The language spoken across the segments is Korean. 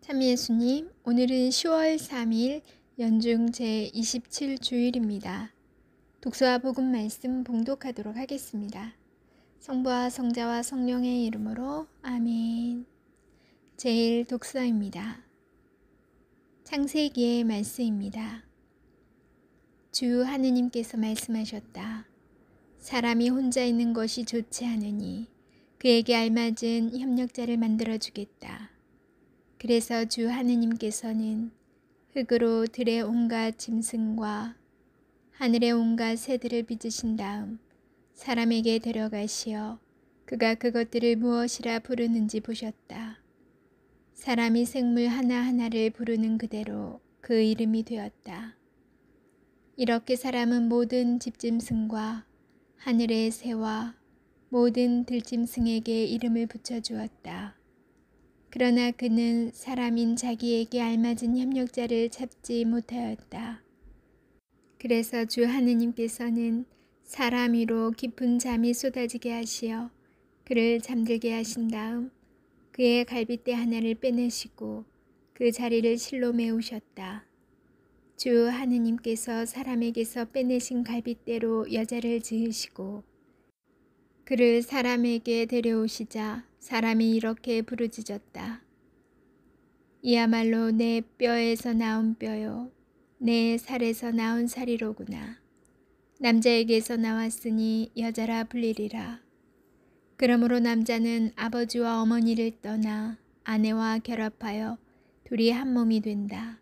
참 예수님, 오늘은 10월 3일 연중 제27주일입니다. 독서와 복음 말씀 봉독하도록 하겠습니다. 성부와 성자와 성령의 이름으로 아멘. 제일 독서입니다. 창세기의 말씀입니다. 주 하느님께서 말씀하셨다. 사람이 혼자 있는 것이 좋지 않으니 그에게 알맞은 협력자를 만들어 주겠다. 그래서 주 하느님께서는 흙으로 들의 온갖 짐승과 하늘의 온갖 새들을 빚으신 다음 사람에게 데려가시어 그가 그것들을 무엇이라 부르는지 보셨다. 사람이 생물 하나하나를 부르는 그대로 그 이름이 되었다. 이렇게 사람은 모든 집짐승과 하늘의 새와 모든 들짐승에게 이름을 붙여주었다. 그러나 그는 사람인 자기에게 알맞은 협력자를 찾지 못하였다. 그래서 주 하느님께서는 사람 위로 깊은 잠이 쏟아지게 하시어 그를 잠들게 하신 다음 그의 갈빗대 하나를 빼내시고 그 자리를 실로 메우셨다. 주 하느님께서 사람에게서 빼내신 갈빗대로 여자를 지으시고 그를 사람에게 데려오시자 사람이 이렇게 부르짖었다. 이야말로 내 뼈에서 나온 뼈요. 내 살에서 나온 살이로구나. 남자에게서 나왔으니 여자라 불리리라. 그러므로 남자는 아버지와 어머니를 떠나 아내와 결합하여 둘이 한 몸이 된다.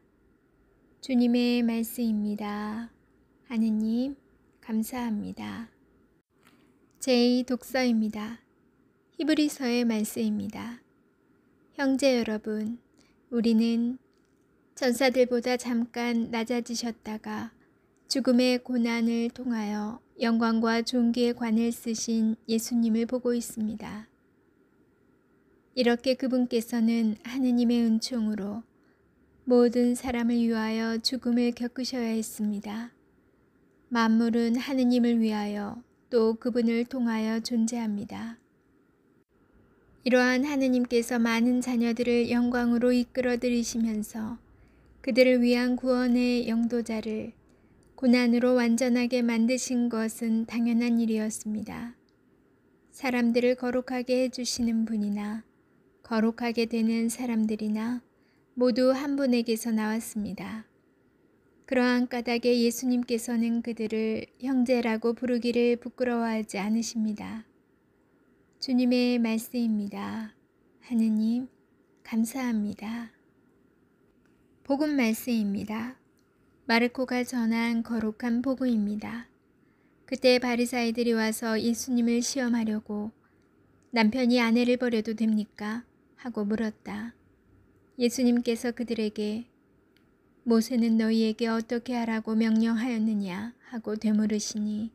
주님의 말씀입니다. 하느님, 감사합니다. 제2 독서입니다. 히브리서의 말씀입니다. 형제 여러분, 우리는 전사들보다 잠깐 낮아지셨다가 죽음의 고난을 통하여 영광과 존귀의 관을 쓰신 예수님을 보고 있습니다. 이렇게 그분께서는 하느님의 은총으로 모든 사람을 위하여 죽음을 겪으셔야 했습니다. 만물은 하느님을 위하여 또 그분을 통하여 존재합니다. 이러한 하느님께서 많은 자녀들을 영광으로 이끌어들이시면서 그들을 위한 구원의 영도자를 고난으로 완전하게 만드신 것은 당연한 일이었습니다. 사람들을 거룩하게 해주시는 분이나 거룩하게 되는 사람들이나 모두 한 분에게서 나왔습니다. 그러한 까닭에 예수님께서는 그들을 형제라고 부르기를 부끄러워하지 않으십니다. 주님의 말씀입니다. 하느님, 감사합니다. 복음 말씀입니다. 마르코가 전한 거룩한 복음입니다. 그때 바리사이들이 와서 예수님을 시험하려고 남편이 아내를 버려도 됩니까? 하고 물었다. 예수님께서 그들에게 모세는 너희에게 어떻게 하라고 명령하였느냐 하고 되물으시니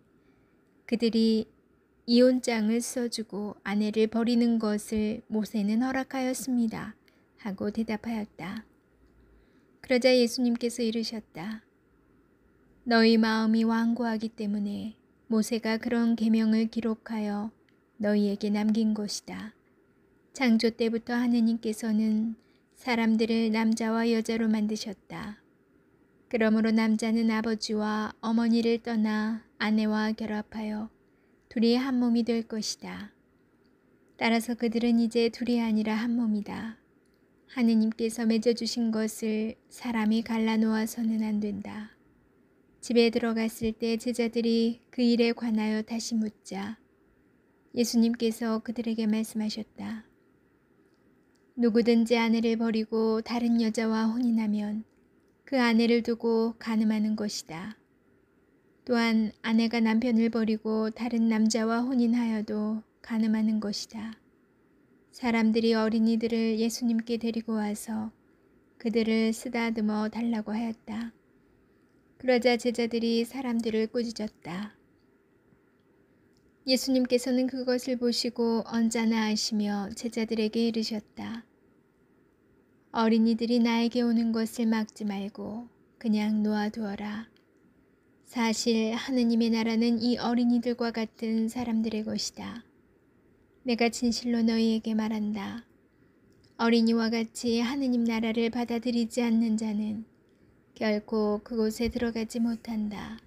그들이 이혼장을 써주고 아내를 버리는 것을 모세는 허락하였습니다 하고 대답하였다. 그러자 예수님께서 이르셨다. 너희 마음이 완고하기 때문에 모세가 그런 계명을 기록하여 너희에게 남긴 것이다. 창조 때부터 하느님께서는 사람들을 남자와 여자로 만드셨다. 그러므로 남자는 아버지와 어머니를 떠나 아내와 결합하여 둘이 한 몸이 될 것이다. 따라서 그들은 이제 둘이 아니라 한 몸이다. 하느님께서 맺어주신 것을 사람이 갈라놓아서는 안 된다. 집에 들어갔을 때 제자들이 그 일에 관하여 다시 묻자 예수님께서 그들에게 말씀하셨다. 누구든지 아내를 버리고 다른 여자와 혼인하면 그 아내를 두고 가늠하는 것이다. 또한 아내가 남편을 버리고 다른 남자와 혼인하여도 가늠하는 것이다. 사람들이 어린이들을 예수님께 데리고 와서 그들을 쓰다듬어 달라고 하였다. 그러자 제자들이 사람들을 꾸짖었다. 예수님께서는 그것을 보시고 언짢아 하시며 제자들에게 이르셨다. 어린이들이 나에게 오는 것을 막지 말고 그냥 놓아두어라. 사실 하느님의 나라는 이 어린이들과 같은 사람들의 것이다. 내가 진실로 너희에게 말한다. 어린이와 같이 하느님 나라를 받아들이지 않는 자는 결코 그곳에 들어가지 못한다.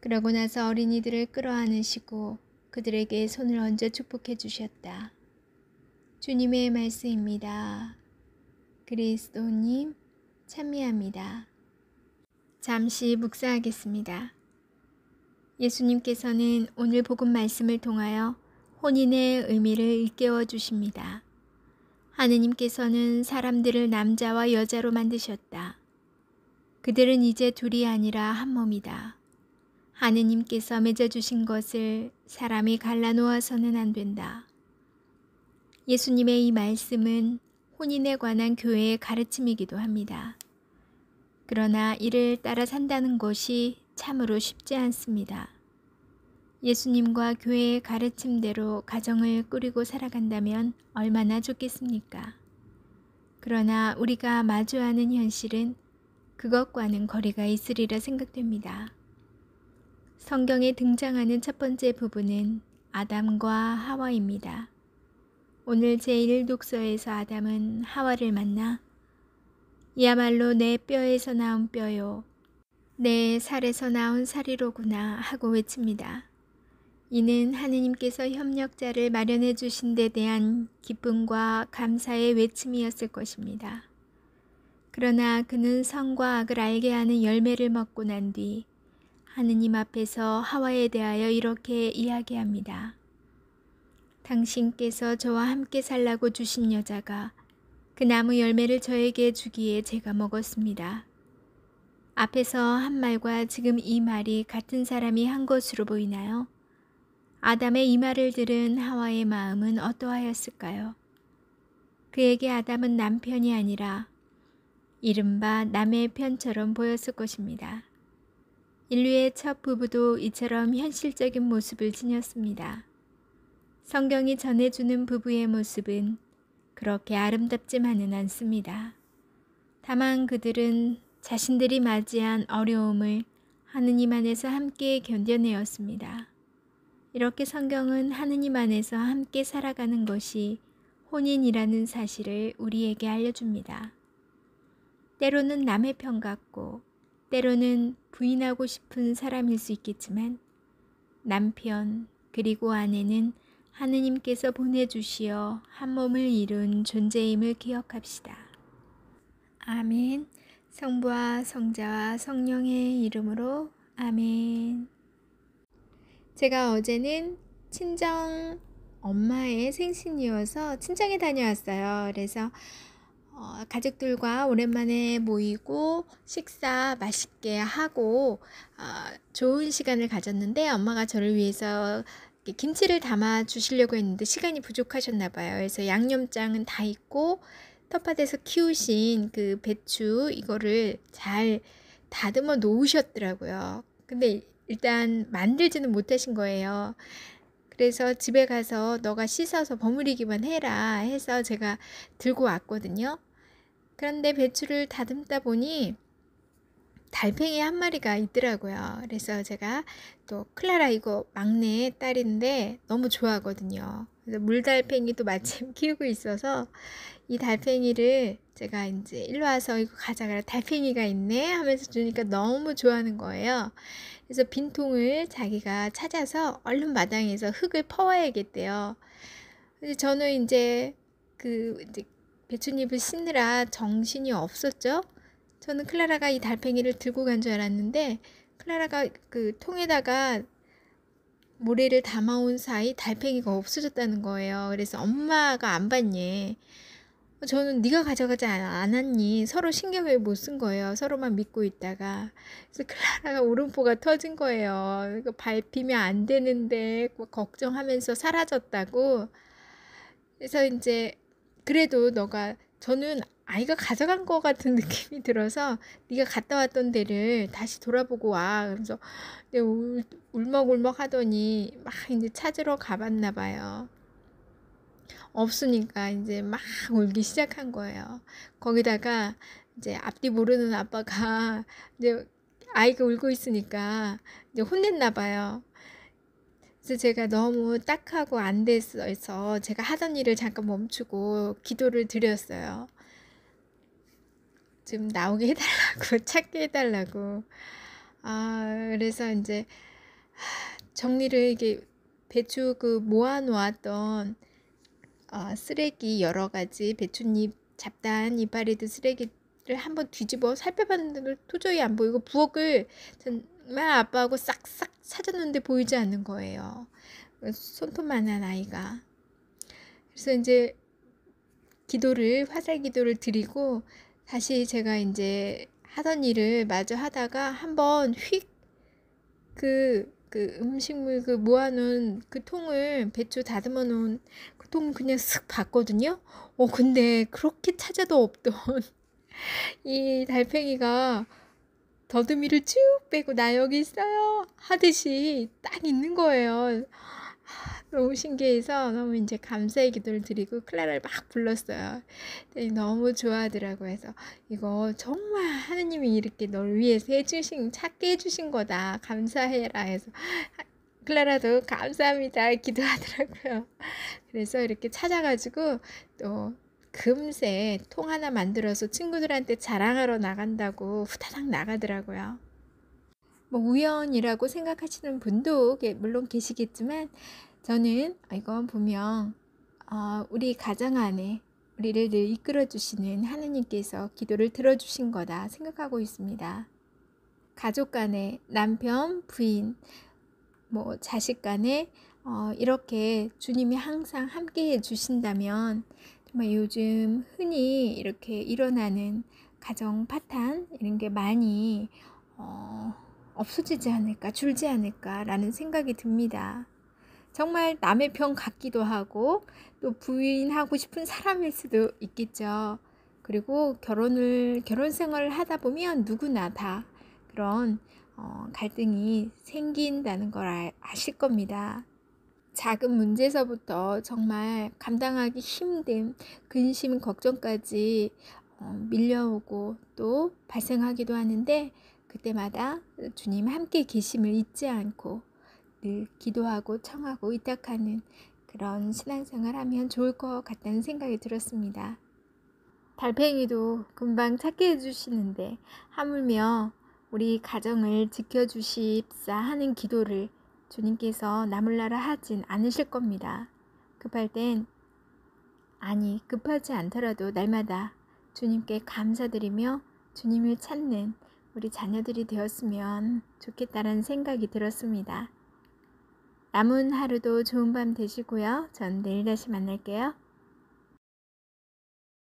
그러고 나서 어린이들을 끌어안으시고 그들에게 손을 얹어 축복해 주셨다. 주님의 말씀입니다. 그리스도님 찬미합니다. 잠시 묵상하겠습니다. 예수님께서는 오늘 복음 말씀을 통하여 혼인의 의미를 일깨워 주십니다. 하느님께서는 사람들을 남자와 여자로 만드셨다. 그들은 이제 둘이 아니라 한 몸이다. 하느님께서 맺어주신 것을 사람이 갈라놓아서는 안 된다. 예수님의 이 말씀은 혼인에 관한 교회의 가르침이기도 합니다. 그러나 이를 따라 산다는 것이 참으로 쉽지 않습니다. 예수님과 교회의 가르침대로 가정을 꾸리고 살아간다면 얼마나 좋겠습니까? 그러나 우리가 마주하는 현실은 그것과는 거리가 있으리라 생각됩니다. 성경에 등장하는 첫 번째 부분은 아담과 하와입니다. 오늘 제1 독서에서 아담은 하와를 만나 이야말로 내 뼈에서 나온 뼈요. 내 살에서 나온 살이로구나 하고 외칩니다. 이는 하느님께서 협력자를 마련해 주신 데 대한 기쁨과 감사의 외침이었을 것입니다. 그러나 그는 성과 악을 알게 하는 열매를 먹고 난 뒤 하느님 앞에서 하와에 대하여 이렇게 이야기합니다. 당신께서 저와 함께 살라고 주신 여자가 그 나무 열매를 저에게 주기에 제가 먹었습니다. 앞에서 한 말과 지금 이 말이 같은 사람이 한 것으로 보이나요? 아담의 이 말을 들은 하와의 마음은 어떠하였을까요? 그에게 아담은 남편이 아니라 이른바 남의 편처럼 보였을 것입니다. 인류의 첫 부부도 이처럼 현실적인 모습을 지녔습니다. 성경이 전해주는 부부의 모습은 그렇게 아름답지만은 않습니다. 다만 그들은 자신들이 맞이한 어려움을 하느님 안에서 함께 견뎌내었습니다. 이렇게 성경은 하느님 안에서 함께 살아가는 것이 혼인이라는 사실을 우리에게 알려줍니다. 때로는 남의 편 같고, 때로는 부인하고 싶은 사람일 수 있겠지만, 남편, 그리고 아내는 하느님께서 보내주시어 한 몸을 이룬 존재임을 기억합시다. 아멘. 성부와 성자와 성령의 이름으로 아멘. 제가 어제는 친정 엄마의 생신이어서 친정에 다녀왔어요. 그래서 어, 가족들과 오랜만에 모이고 식사 맛있게 하고 어, 좋은 시간을 가졌는데 엄마가 저를 위해서 김치를 담아 주시려고 했는데 시간이 부족하셨나 봐요. 그래서 양념장은 다 있고 텃밭에서 키우신 그 배추 이거를 잘 다듬어 놓으셨더라고요. 근데 일단 만들지는 못하신 거예요. 그래서 집에 가서 너가 씻어서 버무리기만 해라 해서 제가 들고 왔거든요. 그런데 배추를 다듬다 보니 달팽이 한 마리가 있더라고요. 그래서 제가 또 클라라 이거 막내 딸인데 너무 좋아하거든요. 그래서 물달팽이도 마침 키우고 있어서 이 달팽이를 제가 이제 일로 와서 이거 가자 그래 달팽이가 있네 하면서 주니까 너무 좋아하는 거예요. 그래서 빈통을 자기가 찾아서 얼른 마당에서 흙을 퍼와야겠대요. 근데 저는 이제 그 이제 배추잎을 씻느라 정신이 없었죠. 저는 클라라가 이 달팽이를 들고 간 줄 알았는데 클라라가 그 통에다가 모래를 담아온 사이 달팽이가 없어졌다는 거예요. 그래서 엄마가 안 봤니? 저는 네가 가져가지 않았니? 서로 신경을 못 쓴 거예요. 서로만 믿고 있다가. 그래서 클라라가 오른포가 터진 거예요. 이거 밟히면 안 되는데 걱정하면서 사라졌다고. 그래서 이제 그래도 너가 저는 아이가 가져간 것 같은 느낌이 들어서 네가 갔다 왔던 데를 다시 돌아보고 와. 그래서 울, 울먹울먹 하더니 막 이제 찾으러 가봤나 봐요. 없으니까 이제 막 울기 시작한 거예요. 거기다가 이제 앞뒤 모르는 아빠가 이제 아이가 울고 있으니까 이제 혼냈나 봐요. 그래서 제가 너무 딱하고 안 됐어서 제가 하던 일을 잠깐 멈추고 기도를 드렸어요. 좀 나오게 해달라고 찾게 해달라고. 아 그래서 이제 정리를 이게 배추 그 모아놓았던 어, 쓰레기 여러 가지 배추잎 잡다 이파리들 쓰레기를 한번 뒤집어 살펴봤는데 도저히 안 보이고 부엌을 전 정말 아빠하고 싹싹 찾았는데 보이지 않는 거예요. 손톱만한 아이가. 그래서 이제 기도를 화살 기도를 드리고 다시 제가 이제 하던 일을 마저 하다가 한번 휙 그 그 음식물 그 모아놓은 그 통을 배추 다듬어 놓은 그 통 그냥 쓱 봤거든요. 어 근데 그렇게 찾아도 없던 이 달팽이가 더듬이를 쭉 빼고 나 여기 있어요 하듯이 딱 있는 거예요. 너무 신기해서 너무 이제 감사의 기도를 드리고 클라라를 막 불렀어요. 네, 너무 좋아하더라고 해서 이거 정말 하느님이 이렇게 널 위해서 해주신 찾게 해주신 거다 감사해라 해서 클라라도 감사합니다 기도하더라고요. 그래서 이렇게 찾아가지고 또 금세 통 하나 만들어서 친구들한테 자랑하러 나간다고 후다닥 나가더라고요. 뭐 우연이라고 생각하시는 분도 물론 계시겠지만 저는 아, 이건 분명 어, 우리 가장 안에 우리를 늘 이끌어 주시는 하느님께서 기도를 들어 주신 거다 생각하고 있습니다. 가족 간에 남편, 부인, 뭐 자식 간에 어, 이렇게 주님이 항상 함께 해 주신다면 정말 요즘 흔히 이렇게 일어나는 가정 파탄 이런 게 많이 어, 없어지지 않을까, 줄지 않을까라는 생각이 듭니다. 정말 남의 편 같기도 하고 또 부인하고 싶은 사람일 수도 있겠죠. 그리고 결혼을 결혼 생활을 하다 보면 누구나 다 그런 어, 갈등이 생긴다는 걸 아, 아실 겁니다. 작은 문제서부터 정말 감당하기 힘든 근심, 걱정까지 어, 밀려오고 또 발생하기도 하는데 그때마다 주님 함께 계심을 잊지 않고 늘 기도하고 청하고 위탁하는 그런 신앙생활 하면 좋을 것 같다는 생각이 들었습니다. 달팽이도 금방 찾게 해주시는데 하물며 우리 가정을 지켜주십사 하는 기도를 주님께서 나몰라라 하진 않으실 겁니다. 급할 땐 아니 급하지 않더라도 날마다 주님께 감사드리며 주님을 찾는 우리 자녀들이 되었으면 좋겠다라는 생각이 들었습니다. 남은 하루도 좋은 밤 되시고요. 전 내일 다시 만날게요.